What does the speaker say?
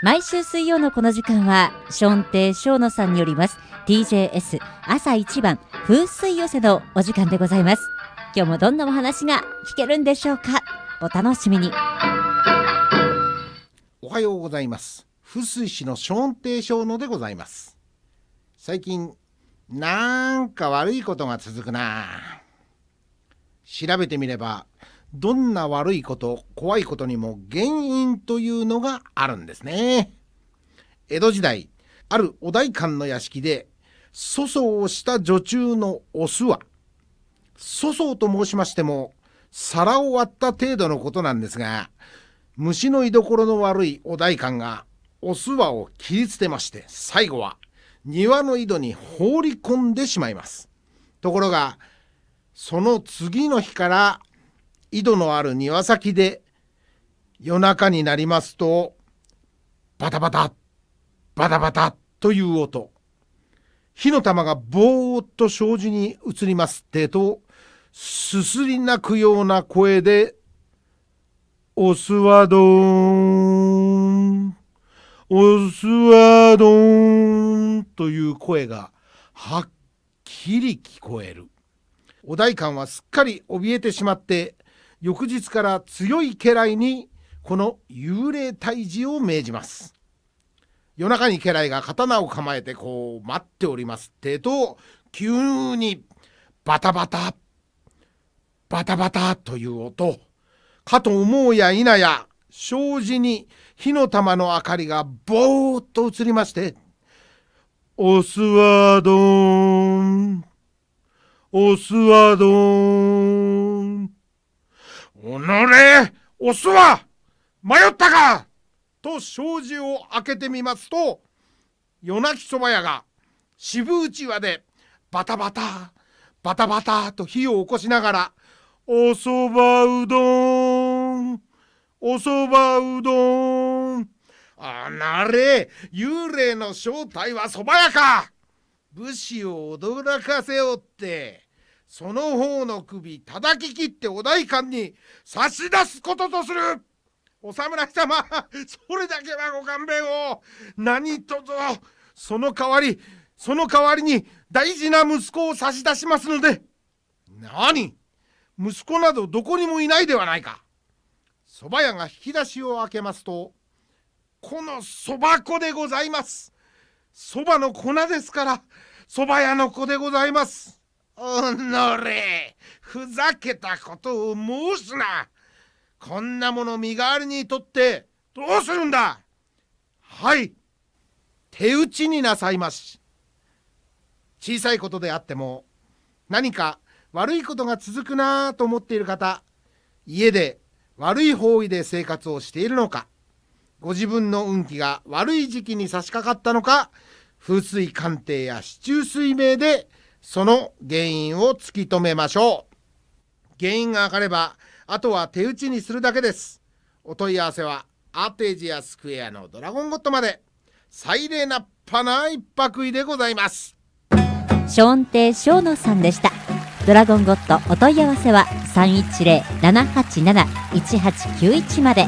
毎週水曜のこの時間は、ションテー野さんによります、TJS 朝一番風水寄せのお時間でございます。今日もどんなお話が聞けるんでしょうかお楽しみに。おはようございます。風水師のションテー野でございます。最近、なんか悪いことが続くな調べてみれば、どんな悪いこと怖いことにも原因というのがあるんですね江戸時代あるお代官の屋敷で粗相をした女中のオスは粗相と申しましても皿を割った程度のことなんですが虫の居所の悪いお代官がお諏訪を切り捨てまして最後は庭の井戸に放り込んでしまいますところがその次の日から井戸のある庭先で夜中になりますとバタバタバタバタという音火の玉がぼーっと障子に移りますってとすすり泣くような声で「オスワドーンおスワドーン」という声がはっきり聞こえる。お代官はすっかり怯えてしまって翌日から強い家来にこの幽霊退治を命じます夜中に家来が刀を構えてこう待っておりますってと急にバタバタバタバタという音かと思うや否や障子に火の玉の明かりがぼーっと映りまして「オスワードンオスワードン」のれお酢は迷ったかと障子を開けてみますと夜泣きそば屋が渋うちわでバタバタバタバタと火を起こしながら「おそばうどんおそばうどん」あなれ幽霊の正体はそば屋か武士を驚かせおって。その方の首叩き切ってお代官に差し出すこととするお侍様それだけはご勘弁を何とぞその代わりその代わりに大事な息子を差し出しますので何息子などどこにもいないではないか蕎麦屋が引き出しを開けますとこの蕎麦粉でございます蕎麦の粉ですから蕎麦屋の子でございますおのれふざけたことを申すなこんなもの身代わりにとってどうするんだはい手打ちになさいまし小さいことであっても何か悪いことが続くなぁと思っている方家で悪い方位で生活をしているのかご自分の運気が悪い時期に差し掛かったのか風水鑑定や市中水明でその原因を突き止めましょう。原因が分かれば、あとは手打ちにするだけです。お問い合わせは、アテジアスクエアのドラゴンゴットまで、最礼なっぱな一泊でございます。ショョーノさんでした。ドラゴンゴットお問い合わせは310-787-1891まで。